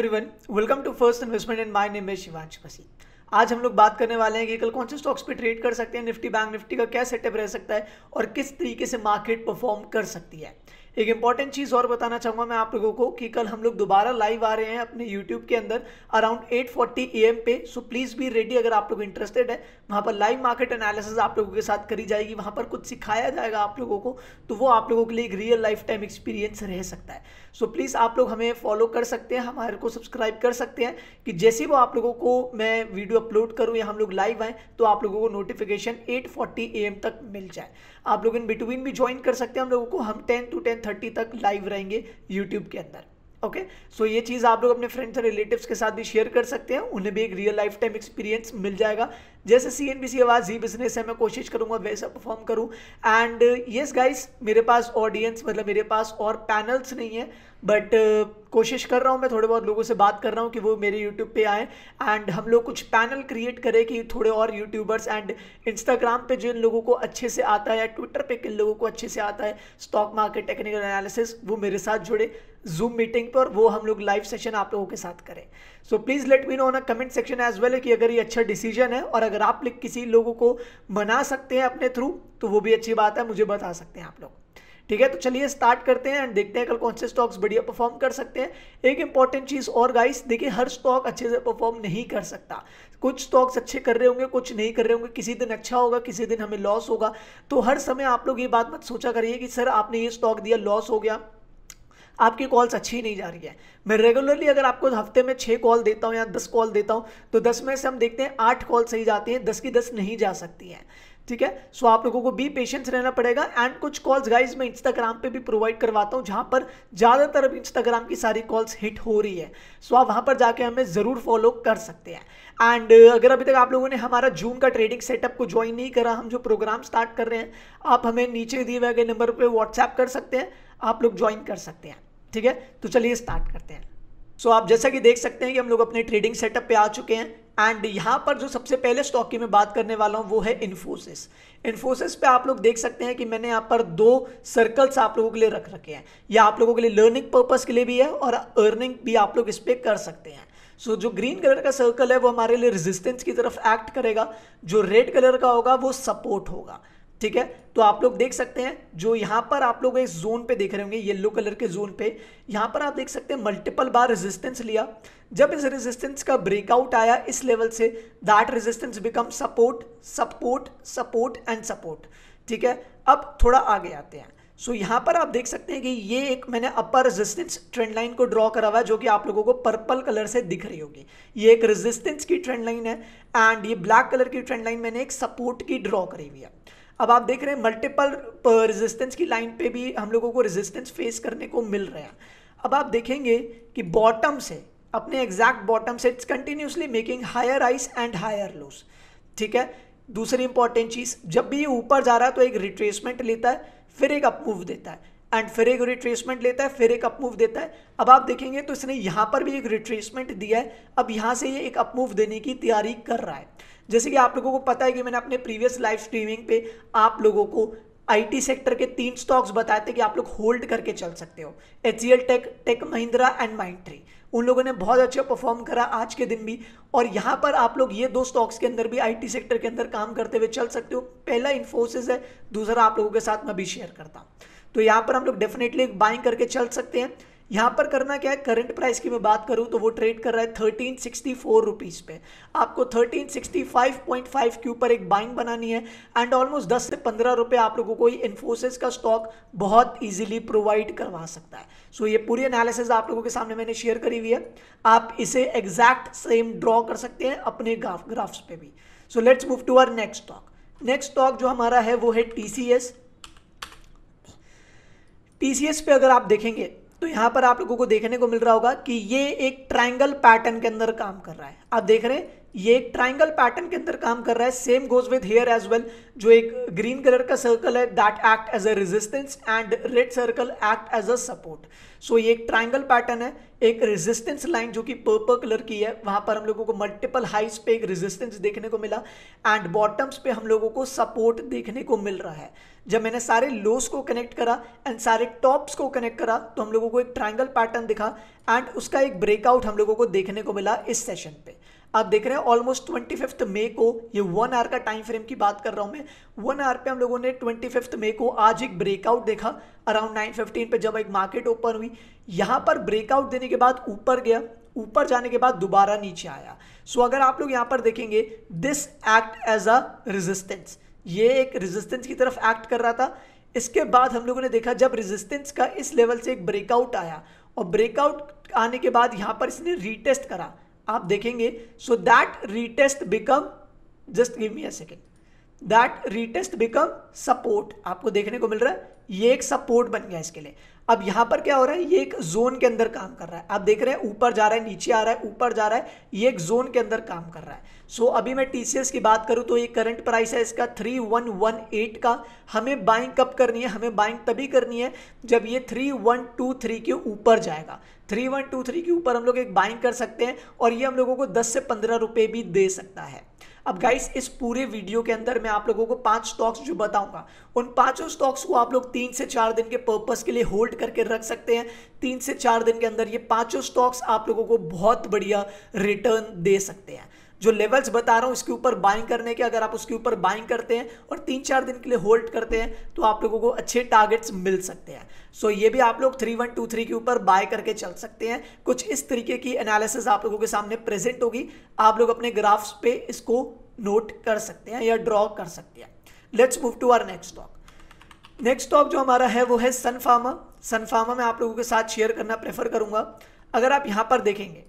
Everyone welcome to first investment in my name है शिवांश बसी आज हम लोग बात करने वाले हैं कि कल कौन से स्टॉक्स पे ट्रेड कर सकते हैं निफ्टी बैंक निफ्टी का क्या सेटअप रह सकता है और किस तरीके से मार्केट परफॉर्म कर सकती है एक इंपॉर्टेंट चीज़ और बताना चाहूंगा मैं आप लोगों को कि कल हम लोग दोबारा लाइव आ रहे हैं अपने यूट्यूब के अंदर अराउंड एट फोर्टी ए पे सो प्लीज़ बी रेडी अगर आप लोग इंटरेस्टेड है वहां पर लाइव मार्केट एनालिसिस आप लोगों के साथ करी जाएगी वहां पर कुछ सिखाया जाएगा आप लोगों को तो वो आप लोगों के लिए एक रियल लाइफ टाइम एक्सपीरियंस रह सकता है सो so, प्लीज़ आप लोग हमें फॉलो कर सकते हैं हमारे को सब्सक्राइब कर सकते हैं कि जैसे वो आप लोगों को मैं वीडियो अपलोड करूँ या हम लोग लाइव आए तो आप लोगों को नोटिफिकेशन एट फोर्टी तक मिल जाए आप लोग इन बिटवीन भी ज्वाइन कर सकते हैं हम लोगों को हम टेन टू टेन थर्टी तक लाइव रहेंगे यूट्यूब के अंदर ओके okay? सो so, ये चीज़ आप लोग अपने फ्रेंड्स और रिलेटिव्स के साथ भी शेयर कर सकते हैं उन्हें भी एक रियल लाइफ टाइम एक्सपीरियंस मिल जाएगा जैसे सी एन बी सी आवाज़ जी बिजनेस है मैं कोशिश करूंगा वैसा परफॉर्म करूं एंड येस गाइस मेरे पास ऑडियंस मतलब मेरे पास और पैनल्स नहीं है बट uh, कोशिश कर रहा हूँ मैं थोड़े बहुत लोगों से बात कर रहा हूँ कि वो मेरे यूट्यूब पे आए एंड हम लोग कुछ पैनल क्रिएट करें कि थोड़े और यूट्यूबर्स एंड इंस्टाग्राम पे जिन लोगों को अच्छे से आता है या ट्विटर पे किन लोगों को अच्छे से आता है स्टॉक मार्केट टेक्निकल एनालिसिस वो मेरे साथ जुड़े जूम मीटिंग पर वो हम लोग लाइव सेशन आप लोगों के साथ करें so please let me know on a comment section as well कि अगर ये अच्छा डिसीजन है और अगर आप किसी लोगों को मना सकते हैं अपने थ्रू तो वो भी अच्छी बात है मुझे बता सकते हैं आप लोग ठीक है तो चलिए स्टार्ट करते हैं एंड देखते हैं कल कौन से स्टॉक्स बढ़िया परफॉर्म कर सकते हैं एक इंपॉर्टेंट चीज़ और गाइस देखिए हर स्टॉक अच्छे से परफॉर्म नहीं कर सकता कुछ स्टॉक्स अच्छे कर रहे होंगे कुछ नहीं कर रहे होंगे किसी दिन अच्छा होगा किसी दिन हमें लॉस होगा तो हर समय आप लोग ये बात मत सोचा करिए कि सर आपने ये स्टॉक दिया लॉस हो गया आपकी कॉल्स अच्छी नहीं जा रही है मैं रेगुलरली अगर आपको हफ्ते में छः कॉल देता हूँ या दस कॉल देता हूँ तो दस में से हम देखते हैं आठ कॉल सही जाती हैं दस की दस नहीं जा सकती हैं ठीक है सो आप लोगों को बी पेशेंस रहना पड़ेगा एंड कुछ कॉल्स गाइज मैं इंस्टाग्राम पे भी प्रोवाइड करवाता हूँ जहाँ पर ज़्यादातर अब इंस्टाग्राम की सारी कॉल्स हिट हो रही है सो आप वहाँ पर जाके हमें ज़रूर फॉलो कर सकते हैं एंड अगर अभी तक आप लोगों ने हमारा जूम का ट्रेडिंग सेटअप को ज्वाइन नहीं करा हम जो प्रोग्राम स्टार्ट कर रहे हैं आप हमें नीचे दिए हुए गए नंबर पर व्हाट्सएप कर सकते हैं आप लोग ज्वाइन कर सकते हैं ठीक है तो चलिए स्टार्ट करते हैं सो so, आप जैसा कि देख सकते हैं कि हम लोग अपने ट्रेडिंग सेटअप पे आ चुके हैं एंड यहाँ पर जो सबसे पहले स्टॉक की मैं बात करने वाला हूँ वो है इन्फोसिस इन्फोसिस पे आप लोग देख सकते हैं कि मैंने यहाँ पर दो सर्कल्स आप लोगों के लिए रख रखे हैं यह आप लोगों के लिए लर्निंग पर्पज़ के लिए भी है और अर्निंग भी आप लोग इस पर कर सकते हैं सो so, जो ग्रीन कलर का सर्कल है वो हमारे लिए रेजिस्टेंस की तरफ एक्ट करेगा जो रेड कलर का होगा वो सपोर्ट होगा ठीक है तो आप लोग देख सकते हैं जो यहां पर आप लोग इस जोन पे देख रहे होंगे येलो कलर के जोन पे यहां पर आप देख सकते हैं मल्टीपल बार रेजिस्टेंस लिया जब इस रेजिस्टेंस का ब्रेकआउट आया इस लेवल से that resistance become support support support and support ठीक है अब थोड़ा आगे आते हैं सो so, यहाँ पर आप देख सकते हैं कि ये एक मैंने अपर रेजिस्टेंस ट्रेंड लाइन को ड्रॉ करा हुआ है जो कि आप लोगों को पर्पल कलर से दिख रही होगी ये एक रेजिस्टेंस की ट्रेंड लाइन है एंड ये ब्लैक कलर की ट्रेंड लाइन मैंने एक सपोर्ट की ड्रॉ करी हुई है अब आप देख रहे हैं मल्टीपल रेजिस्टेंस uh, की लाइन पे भी हम लोगों को रेजिस्टेंस फेस करने को मिल रहे हैं अब आप देखेंगे कि बॉटम से अपने एग्जैक्ट बॉटम से it's continuously making higher highs and higher lows ठीक है दूसरी इंपॉर्टेंट चीज़ जब भी ये ऊपर जा रहा है तो एक रिट्रेसमेंट लेता है फिर एक अपमूव देता है एंड फिर एक रिट्रेसमेंट लेता है फिर एक अपमूव देता है अब आप देखेंगे तो इसने यहाँ पर भी एक रिट्रेसमेंट दिया है अब यहाँ से ये एक अपमूव देने की तैयारी कर रहा है जैसे कि आप लोगों को पता है कि मैंने अपने प्रीवियस लाइव स्ट्रीमिंग पे आप लोगों को आईटी सेक्टर के तीन स्टॉक्स बताए थे कि आप लोग होल्ड करके चल सकते हो H tech Tech Mahindra and Mindtree उन लोगों ने बहुत अच्छा परफॉर्म करा आज के दिन भी और यहाँ पर आप लोग ये दो स्टॉक्स के अंदर भी आईटी सेक्टर के अंदर काम करते हुए चल सकते हो पहला इन्फोसिस है दूसरा आप लोगों के साथ मैं भी शेयर करता हूँ तो यहाँ पर हम लोग डेफिनेटली बाइंग करके चल सकते हैं यहाँ पर करना क्या है करंट प्राइस की मैं बात करूँ तो वो ट्रेड कर रहा है थर्टीन सिक्सटी फोर रुपीज़ पे आपको thirteen sixty five point five के ऊपर एक बाइंग बनानी है एंड ऑलमोस्ट दस से पंद्रह रुपये आप लोगों को इन्फोसिस का स्टॉक बहुत ईजिली प्रोवाइड करवा सकता है सो so, ये पूरी एनालिसिस आप लोगों के सामने मैंने शेयर करी हुई है आप इसे एग्जैक्ट सेम ड्रॉ कर सकते हैं अपने ग्राफ ग्राफ्स पे भी so let's move to our next stock next stock जो हमारा है वो है T C S T C S पे अगर आप देखेंगे तो यहां पर आप लोगों को देखने को मिल रहा होगा कि ये एक ट्रायंगल पैटर्न के अंदर काम कर रहा है आप देख रहे हैं ये एक ट्राइंगल पैटर्न के अंदर काम कर रहा है same goes with here as well जो एक ग्रीन कलर का सर्कल है that act as a resistance and red circle act as a support so ये एक ट्राइंगल पैटर्न है एक रेजिस्टेंस लाइन जो कि पर्पल कलर की है वहां पर हम लोगों को मल्टीपल हाइट्स पे एक रेजिस्टेंस देखने को मिला एंड बॉटम्स पे हम लोगों को सपोर्ट देखने को मिल रहा है जब मैंने सारे लोस को कनेक्ट करा एंड सारे टॉप्स को कनेक्ट करा तो हम लोगों को एक ट्राइंगल पैटर्न दिखा एंड उसका एक ब्रेकआउट हम लोगों को देखने को मिला इस सेशन पे आप देख रहे हैं ऑलमोस्ट ट्वेंटी फिफ्थ मे को ये वन आवर का टाइम फ्रेम की बात कर रहा हूँ मैं वन आवर पे हम लोगों ने ट्वेंटी फिफ्थ मे को आज एक ब्रेकआउट देखा अराउंड नाइन फिफ्टीन पे जब एक मार्केट ओपन हुई यहाँ पर ब्रेकआउट देने के बाद ऊपर गया ऊपर जाने के बाद दोबारा नीचे आया सो so, अगर आप लोग यहाँ पर देखेंगे this act as a resistance ये एक रेजिस्टेंस की तरफ एक्ट कर रहा था इसके बाद हम लोगों ने देखा जब रेजिस्टेंस का इस लेवल से एक ब्रेकआउट आया और ब्रेकआउट आने के बाद यहाँ पर इसने रीटेस्ट करा आप देखेंगे so that retest become just give me a second that retest become support आपको देखने को मिल रहा है ये एक सपोर्ट बन गया इसके लिए अब यहाँ पर क्या हो रहा है ये एक जोन के अंदर काम कर रहा है आप देख रहे हैं ऊपर जा रहा है नीचे आ रहा है ऊपर जा रहा है ये एक जोन के अंदर काम कर रहा है सो so, अभी मैं टीसीएस की बात करूँ तो ये करंट प्राइस है इसका थ्री वन वन एट का हमें बाइंग कब करनी है हमें बाइंग तभी करनी है जब ये थ्री वन टू थ्री के ऊपर जाएगा थ्री वन टू थ्री के ऊपर हम लोग एक बाइंग कर सकते हैं और ये हम लोगों को दस से पंद्रह रुपये भी दे सकता है अब गाइस इस पूरे वीडियो के अंदर मैं आप लोगों को पांच स्टॉक्स जो बताऊंगा उन पांचों स्टॉक्स को आप लोग तीन से चार दिन के पर्पस के लिए होल्ड करके रख सकते हैं तीन से चार दिन के अंदर ये पांचों स्टॉक्स आप लोगों को बहुत बढ़िया रिटर्न दे सकते हैं जो लेवल्स बता रहा हूँ इसके ऊपर बाइंग करने के अगर आप उसके ऊपर बाइंग करते हैं और तीन चार दिन के लिए होल्ड करते हैं तो आप लोगों को अच्छे टारगेट्स मिल सकते हैं सो so, ये भी आप लोग थ्री वन टू थ्री के ऊपर बाय करके चल सकते हैं कुछ इस तरीके की एनालिसिस आप लोगों के सामने प्रेजेंट होगी आप लोग अपने ग्राफ्स पे इसको नोट कर सकते हैं या ड्रॉ कर सकते हैं let's move to our next stock next stock जो हमारा है वो है सनफार्मा सनफार्मा में आप लोगों के साथ शेयर करना प्रेफर करूंगा अगर आप यहाँ पर देखेंगे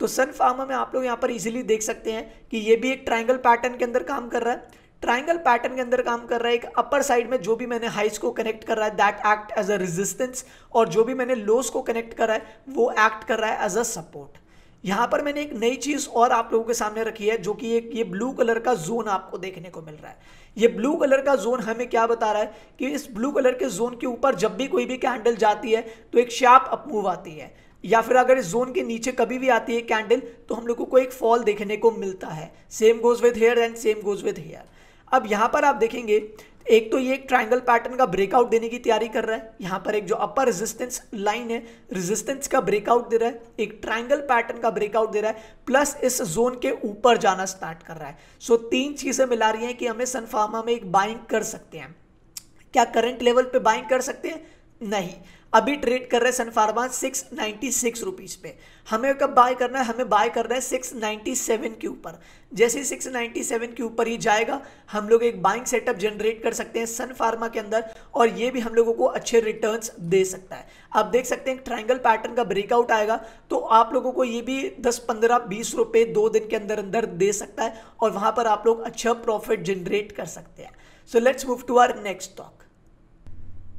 तो सन फार्मा में आप लोग यहाँ पर इजीली देख सकते हैं कि ये भी एक ट्राइंगल पैटर्न के अंदर काम कर रहा है ट्राइंगल पैटर्न के अंदर काम कर रहा है एक अपर साइड में जो भी मैंने हाइस को कनेक्ट कर रहा है that act as a resistance और जो भी मैंने लोस को कनेक्ट करा है वो एक्ट कर रहा है एज अ सपोर्ट यहाँ पर मैंने एक नई चीज़ और आप लोगों के सामने रखी है जो कि एक ये ब्लू कलर का जोन आपको देखने को मिल रहा है ये ब्लू कलर का जोन हमें क्या बता रहा है कि इस ब्लू कलर के जोन के ऊपर जब भी कोई भी कैंडल जाती है तो एक शार्प अपमूव आती है या फिर अगर इस जोन के नीचे कभी भी आती है कैंडल तो हम लोगों को एक फॉल देखने को मिलता है same goes with here and same goes with here अब यहाँ पर आप देखेंगे एक तो ये एक ट्राइंगल पैटर्न का ब्रेकआउट देने की तैयारी कर रहा है यहाँ पर एक जो अपर रेजिस्टेंस लाइन है रेजिस्टेंस का ब्रेकआउट दे रहा है एक ट्राइंगल पैटर्न का ब्रेकआउट दे रहा है प्लस इस जोन के ऊपर जाना स्टार्ट कर रहा है सो तीन चीज़ें मिला रही हैं कि हमें सनफार्मा में एक बाइंग कर सकते हैं क्या करंट लेवल पे बाइंग कर सकते हैं नहीं अभी ट्रेड कर रहे हैं Sun Pharma six ninety six rupees पे हमें कब बाय करना है हमें बाय करना है सिक्स नाइन्टी सेवन के ऊपर जैसे ही सिक्स नाइन्टी सेवन के ऊपर ही जाएगा हम लोग एक बाइंग सेटअप जनरेट कर सकते हैं सन फार्मा के अंदर और ये भी हम लोगों को अच्छे रिटर्न दे सकता है आप देख सकते हैं ट्राइंगल पैटर्न का ब्रेकआउट आएगा तो आप लोगों को ये भी दस पंद्रह बीस रुपये दो दिन के अंदर अंदर दे सकता है और वहाँ पर आप लोग अच्छा प्रॉफिट जनरेट कर सकते हैं so let's move to our next stock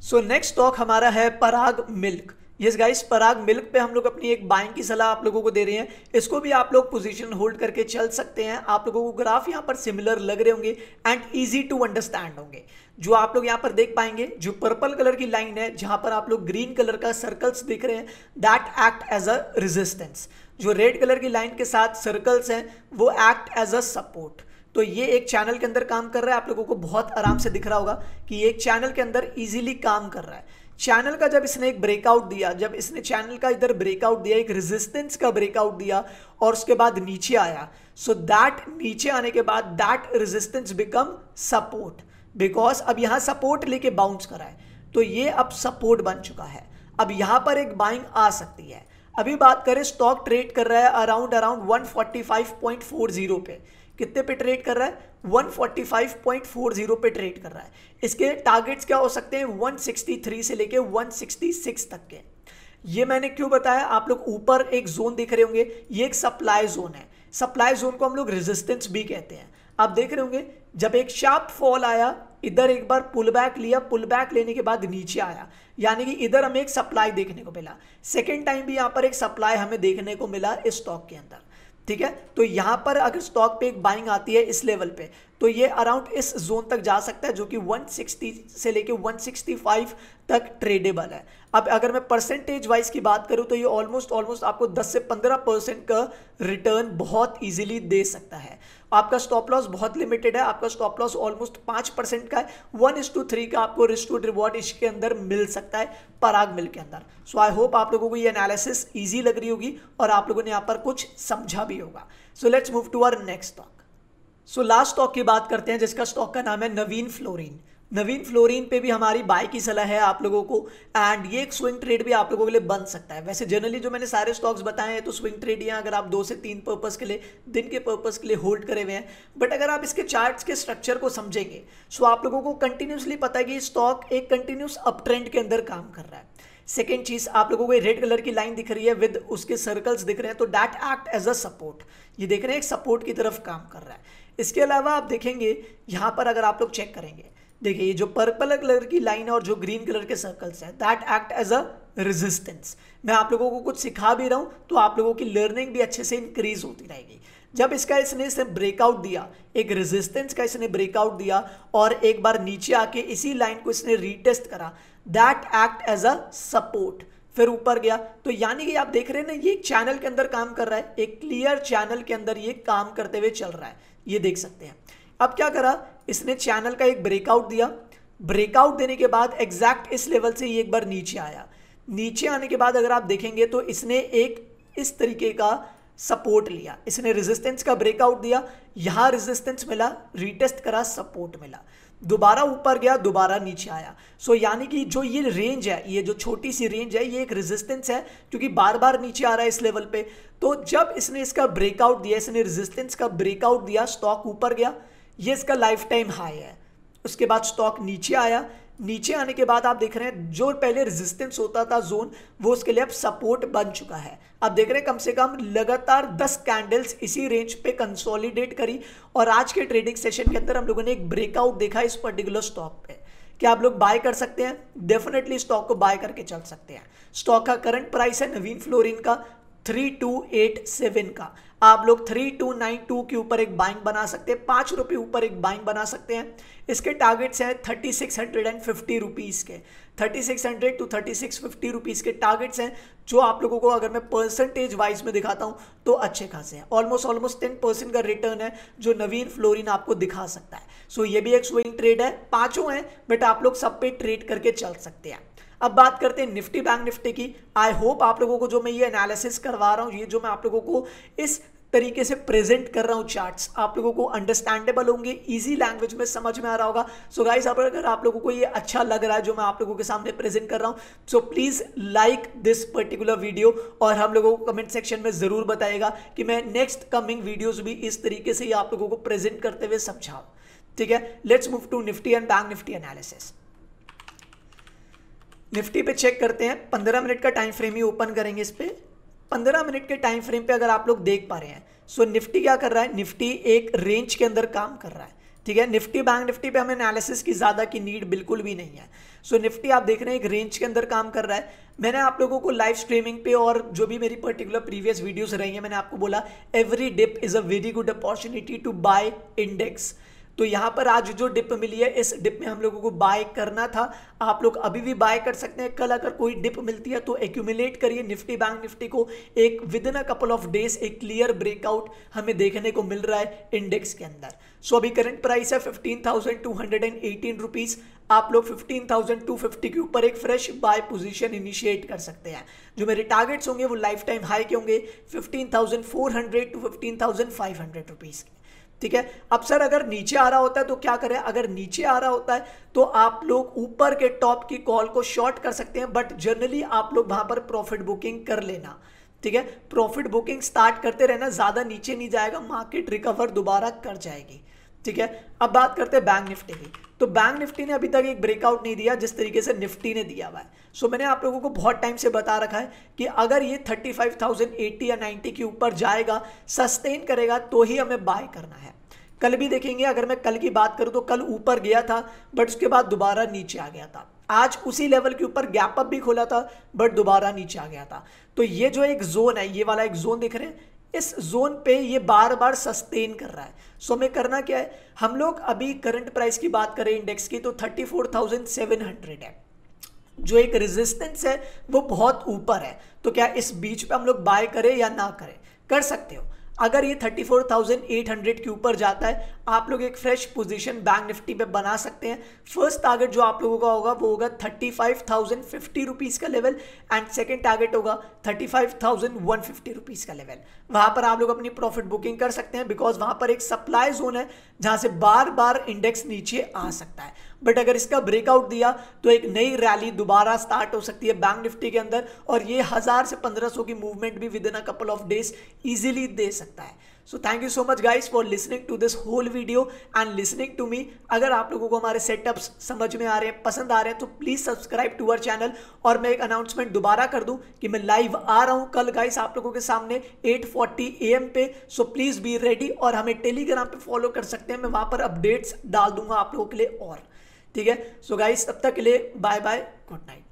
so next stock हमारा है पराग मिल्क ये गाइस पराग मिल्क पे हम लोग अपनी एक बाइंग की सलाह आप लोगों को दे रहे हैं इसको भी आप लोग पोजीशन होल्ड करके चल सकते हैं आप लोगों को ग्राफ यहाँ पर सिमिलर लग रहे होंगे एंड इजी टू अंडरस्टैंड होंगे जो आप लोग यहाँ पर देख पाएंगे जो पर्पल कलर की लाइन है जहाँ पर आप लोग ग्रीन कलर का सर्कल्स दिख रहे हैं that act as a resistance जो रेड कलर की लाइन के साथ सर्कल्स हैं वो एक्ट एज अ सपोर्ट तो ये एक चैनल के अंदर काम कर रहा है आप लोगों को बहुत आराम से दिख रहा होगा कि ये एक चैनल के अंदर इजीली काम कर रहा है चैनल का जब इसने एक ब्रेकआउट दिया जब इसने चैनल का इधर ब्रेकआउट दिया एक रेजिस्टेंस का ब्रेकआउट दिया और उसके बाद नीचे आया सो so दैट नीचे आने के बाद that resistance become support because अब यहां सपोर्ट लेके बाउंस करा है तो ये अब सपोर्ट बन चुका है अब यहां पर एक बाइंग आ सकती है अभी बात करें स्टॉक ट्रेड कर रहा है अराउंड अराउंड 145.40 पे कितने पे ट्रेड कर रहा है 145.40 पे ट्रेड कर रहा है इसके टारगेट्स क्या हो सकते हैं 163 से लेके 166 तक के ये मैंने क्यों बताया आप लोग ऊपर एक जोन देख रहे होंगे ये एक सप्लाई जोन है सप्लाई जोन को हम लोग रेजिस्टेंस भी कहते हैं आप देख रहे होंगे जब एक शार्प फॉल आया इधर एक बार पुल बैक लिया पुल बैक लेने के बाद नीचे आया यानी कि इधर हमें एक सप्लाई देखने को मिला सेकेंड टाइम भी यहाँ पर एक सप्लाई हमें देखने को मिला इस स्टॉक के अंदर ठीक है तो यहाँ पर अगर स्टॉक पे एक बाइंग आती है इस लेवल पे तो ये अराउंड इस जोन तक जा सकता है जो कि 160 से लेके 165 तक ट्रेडेबल है अब अगर मैं परसेंटेज वाइज की बात करूँ तो ये ऑलमोस्ट ऑलमोस्ट आपको 10 से 15 परसेंट का रिटर्न बहुत इजीली दे सकता है आपका स्टॉप लॉस बहुत लिमिटेड है आपका स्टॉप लॉस ऑलमोस्ट पांच परसेंट का है वन इज टू थ्री का आपको रिस्क टू रिवॉर्ड इसके अंदर मिल सकता है पराग मिल के अंदर सो आई होप आप लोगों को ये एनालिसिस ईजी लग रही होगी और आप लोगों ने यहाँ पर कुछ समझा भी होगा so let's move to our next stock so last stock की बात करते हैं जिसका स्टॉक का नाम है नवीन फ्लोरिन नवीन फ्लोरिन पे भी हमारी बाय की सलाह है आप लोगों को एंड ये एक स्विंग ट्रेड भी आप लोगों के लिए बन सकता है वैसे जनरली जो मैंने सारे स्टॉक्स बताए हैं तो स्विंग ट्रेड यहाँ अगर आप दो से तीन पर्पज़ के लिए दिन के पर्पज़ के लिए होल्ड करे हुए हैं बट अगर आप इसके चार्ट्स के स्ट्रक्चर को समझेंगे सो आप लोगों को कंटिन्यूसली पता है कि स्टॉक एक कंटिन्यूस अप ट्रेंड के अंदर काम कर रहा है सेकेंड चीज़ आप लोगों को रेड कलर की लाइन दिख रही है विद उसके सर्कल्स दिख रहे हैं तो that act as a support ये देख रहे हैं एक सपोर्ट की तरफ काम कर रहा है इसके अलावा आप देखेंगे यहाँ पर अगर आप लोग चेक करेंगे देखिए ये जो पर्पल कलर की लाइन और जो ग्रीन कलर के सर्कल्स हैं that act as a resistance मैं आप लोगों को कुछ सिखा भी रहा हूँ तो आप लोगों की लर्निंग भी अच्छे से इंक्रीज होती रहेगी जब इसका इसने इसे ब्रेकआउट दिया एक रेजिस्टेंस का इसने ब्रेकआउट दिया और एक बार नीचे आके इसी लाइन को इसने रीटेस्ट करा that act as a support फिर ऊपर गया तो यानी कि आप देख रहे हैं ना ये चैनल के अंदर काम कर रहा है एक क्लियर चैनल के अंदर ये काम करते हुए चल रहा है ये देख सकते हैं अब क्या करा इसने चैनल का एक ब्रेकआउट दिया ब्रेकआउट देने के बाद एग्जैक्ट इस लेवल से ये एक बार नीचे आया नीचे आने के बाद अगर आप देखेंगे तो इसने एक इस तरीके का सपोर्ट लिया इसने रेजिस्टेंस का ब्रेकआउट दिया यहाँ रेजिस्टेंस मिला रीटेस्ट करा सपोर्ट मिला दोबारा ऊपर गया दोबारा नीचे आया सो so, यानी कि जो ये रेंज है ये जो छोटी सी रेंज है ये एक रेजिस्टेंस है क्योंकि बार बार नीचे आ रहा है इस लेवल पे तो जब इसने इसका ब्रेकआउट दिया इसने रेजिस्टेंस का ब्रेकआउट दिया स्टॉक ऊपर गया ये इसका लाइफ टाइम हाई है उसके बाद स्टॉक नीचे आया नीचे आने के बाद आप देख रहे हैं जो पहले रेजिस्टेंस होता था जोन वो उसके लिए अब सपोर्ट बन चुका है आप देख रहे हैं कम से कम लगातार 10 कैंडल्स इसी रेंज पे कंसोलिडेट करी और आज के ट्रेडिंग सेशन के अंदर हम लोगों ने एक ब्रेकआउट देखा इस पर्टिकुलर स्टॉक पे क्या आप लोग बाय कर सकते हैं डेफिनेटली स्टॉक को बाय करके चल सकते हैं स्टॉक का करंट प्राइस है नवीन फ्लोरिन का थ्री टू एट सेवन का आप लोग थ्री टू नाइन टू के ऊपर एक बाइंग बना सकते हैं पाँच रुपये ऊपर एक बाइंग बना सकते हैं इसके टारगेट्स हैं thirty six hundred and fifty rupees के thirty six hundred to thirty six fifty rupees के टारगेट्स हैं जो आप लोगों को अगर मैं परसेंटेज वाइज में दिखाता हूँ तो अच्छे खासे हैं ऑलमोस्ट ऑलमोस्ट टेन परसेंट का रिटर्न है जो नवीन फ्लोरिन आपको दिखा सकता है सो so, ये भी एक स्विंग ट्रेड है पाँचों हैं बट आप लोग सब पे ट्रेड करके चल सकते हैं अब बात करते हैं निफ्टी बैंक निफ्टी की आई होप आप लोगों को जो मैं ये एनालिसिस करवा रहा हूँ ये जो मैं आप लोगों को इस तरीके से प्रेजेंट कर रहा हूँ चार्ट्स आप लोगों को अंडरस्टैंडेबल होंगे इजी लैंग्वेज में समझ में आ रहा होगा सो so गाइस अगर आप लोगों को ये अच्छा लग रहा है जो मैं आप लोगों के सामने प्रेजेंट कर रहा हूँ so please like this particular video और हम लोगों को कमेंट सेक्शन में ज़रूर बताएगा कि मैं नेक्स्ट कमिंग वीडियोज़ भी इस तरीके से ही आप लोगों को प्रेजेंट करते हुए समझाऊँ ठीक है let's move to Nifty and bank Nifty analysis Nifty पे चेक करते हैं पंद्रह मिनट का टाइम फ्रेम ही ओपन करेंगे इस पर पंद्रह मिनट के टाइम फ्रेम पे अगर आप लोग देख पा रहे हैं सो so, निफ्टी क्या कर रहा है निफ्टी एक रेंज के अंदर काम कर रहा है ठीक है निफ्टी बैंक निफ्टी पे हमें एनालिसिस की ज़्यादा की नीड बिल्कुल भी नहीं है सो so, निफ्टी आप देख रहे हैं एक रेंज के अंदर काम कर रहा है मैंने आप लोगों को लाइव स्ट्रीमिंग पे और जो भी मेरी पर्टिकुलर प्रीवियस वीडियोस रही हैं मैंने आपको बोला every dip is a very good opportunity to buy index तो यहाँ पर आज जो डिप मिली है इस डिप में हम लोगों को बाय करना था आप लोग अभी भी बाय कर सकते हैं कल अगर कोई डिप मिलती है तो एक्यूमिलेट करिए निफ्टी बैंक निफ्टी को एक within a couple of days एक क्लियर ब्रेकआउट हमें देखने को मिल रहा है इंडेक्स के अंदर सो so, अभी करंट प्राइस है fifteen thousand two hundred and eighteen rupees आप लोग 15,250 के ऊपर एक फ्रेश बाय पोजीशन इनिशिएट कर सकते हैं जो मेरे टारगेट्स होंगे वो लाइफ टाइम हाई के होंगे 15,400 टू 15,500 थाउजेंड रुपीज़ ठीक है अब सर अगर नीचे आ रहा होता है तो क्या करें अगर नीचे आ रहा होता है तो आप लोग ऊपर के टॉप की कॉल को शॉर्ट कर सकते हैं बट जनरली आप लोग वहां पर प्रॉफिट बुकिंग कर लेना ठीक है प्रॉफिट बुकिंग स्टार्ट करते रहना ज़्यादा नीचे नहीं जाएगा मार्केट रिकवर दोबारा कर जाएगी ठीक है अब बात करते हैं बैंक निफ्टी की तो बैंक निफ्टी ने अभी तक एक ब्रेकआउट नहीं दिया जिस तरीके से निफ्टी ने दिया हुआ है सो मैंने आप लोगों को बहुत टाइम से बता रखा है कि अगर ये 35,080 या 90 के ऊपर जाएगा सस्टेन करेगा तो ही हमें बाय करना है कल भी देखेंगे अगर मैं कल की बात करूँ तो कल ऊपर गया था बट उसके बाद दोबारा नीचे आ गया था आज उसी लेवल के ऊपर गैप अप भी खोला था बट दोबारा नीचे आ गया था तो ये जो एक जोन है ये वाला एक जोन दिख रहे हैं इस जोन पे ये बार बार सस्टेन कर रहा है सो so, हमें करना क्या है हम लोग अभी करंट प्राइस की बात करें इंडेक्स की तो 34,700 है जो एक रेजिस्टेंस है वो बहुत ऊपर है तो क्या इस बीच पे हम लोग बाय करें या ना करें कर सकते हो अगर ये 34,800 के ऊपर जाता है आप लोग एक फ्रेश पोजीशन बैंक निफ्टी पे बना सकते हैं फर्स्ट टारगेट जो आप लोगों का होगा वो होगा thirty five thousand fifty rupees का लेवल एंड सेकेंड टारगेट होगा thirty five thousand one fifty rupees का लेवल वहाँ पर आप लोग अपनी प्रॉफिट बुकिंग कर सकते हैं बिकॉज वहाँ पर एक सप्लाई जोन है जहाँ से बार बार इंडेक्स नीचे आ सकता है बट अगर इसका ब्रेकआउट दिया तो एक नई रैली दोबारा स्टार्ट हो सकती है बैंक निफ्टी के अंदर और ये हज़ार से पंद्रह सौ की मूवमेंट भी within a couple of days easily दे सकता है so thank you so much guys for listening to this whole video and listening to me अगर आप लोगों को हमारे सेटअप्स समझ में आ रहे हैं पसंद आ रहे हैं तो please subscribe to our channel और मैं एक अनाउंसमेंट दोबारा कर दूँ कि मैं लाइव आ रहा हूँ कल गाइस आप लोगों के सामने 8:40 फोर्टी एम पे सो प्लीज़ बी रेडी और हमें टेलीग्राम पे फॉलो कर सकते हैं मैं वहाँ पर अपडेट्स डाल दूंगा आप लोगों के लिए और ठीक है सो गाइस तब तक के लिए बाय बाय गुड नाइट